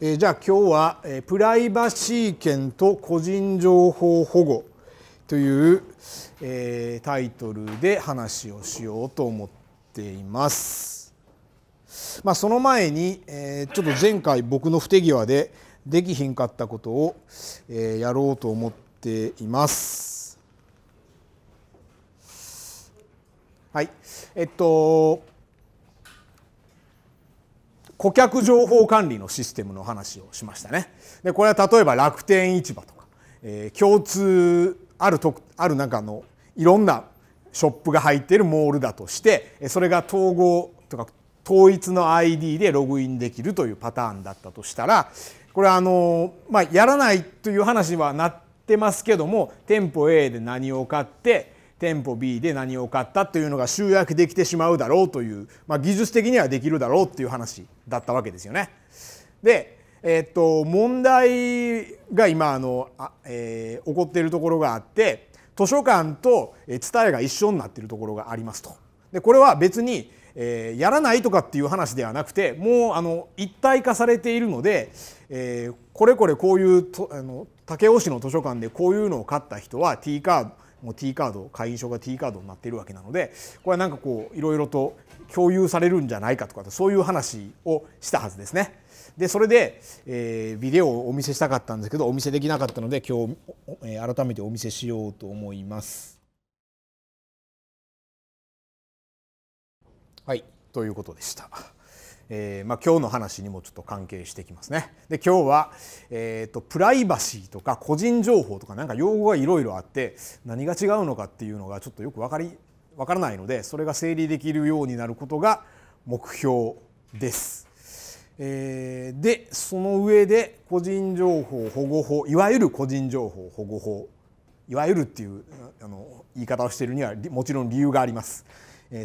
えー、じゃあ今日は、えー、プライバシー権と個人情報保護という、えー、タイトルで話をしようと思っています。まあ、その前に、えー、ちょっと前回僕の不手際でできひんかったことを、えー、やろうと思っています。はい、えっと顧客情報管理のシステムの話をしましたね。でこれは例えば楽天市場とか、えー、共通あるとある中のいろんなショップが入っているモールだとしてそれが統合とか統一の ID でログインできるというパターンだったとしたらこれはあの、まあ、やらないという話はなってますけども店舗 A で何を買って店舗 B で何を買ったというのが集約できてしまうだろうという、まあ、技術的にはできるだろうっていう話だったわけですよね。で、えー、っと問題が今あのあ、えー、起こっているところがあって図書館と伝えが一緒になっているところがありますと。でこれは別にえー、やらないとかっていう話ではなくてもうあの一体化されているので、えー、これこれこういうとあの武雄市の図書館でこういうのを買った人は T カードもう T カード会員証が T カードになっているわけなのでこれはなんかこういろいろと共有されるんじゃないかとかそういう話をしたはずですね。でそれで、えー、ビデオをお見せしたかったんですけどお見せできなかったので今日、えー、改めてお見せしようと思います。はいということでした。えー、まあ、今日の話にもちょっと関係してきますね。で今日は、えーと、プライバシーとか個人情報とかなんか用語がいろいろあって何が違うのかっていうのがちょっとよく分かり分からないのでそれが整理できるようになることが目標です。えー、でその上で個人情報保護法いわゆる個人情報保護法いわゆるっていうあの言い方をしているにはもちろん理由があります。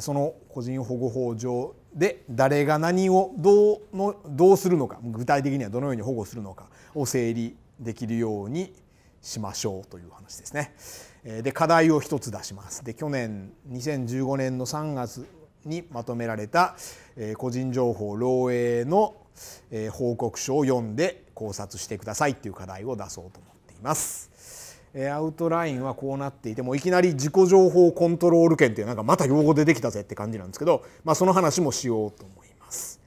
その個人保護法上で誰が何をどうのどうするのか具体的にはどのように保護するのかを整理できるようにしましょうという話ですね。で課題を1つ出します。で去年2015年の3月にまとめられた個人情報漏洩の報告書を読んで考察してくださいという課題を出そうと思っています。アウトラインはこうなっていてもいきなり自己情報コントロール権っていうなんかまた用語出てきたぜって感じなんですけど、まあ、その話もしようと思います。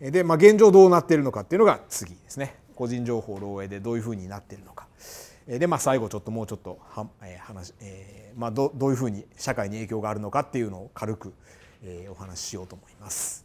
で、まあ、現状どうなっているのかっていうのが次ですね個人情報漏洩でどういうふうになっているのか。でまあ、最後ちょっともうちょっとは、え話、えー、まあど、どどういうふうに社会に影響があるのかっていうのを軽く、えー、お話ししようと思います。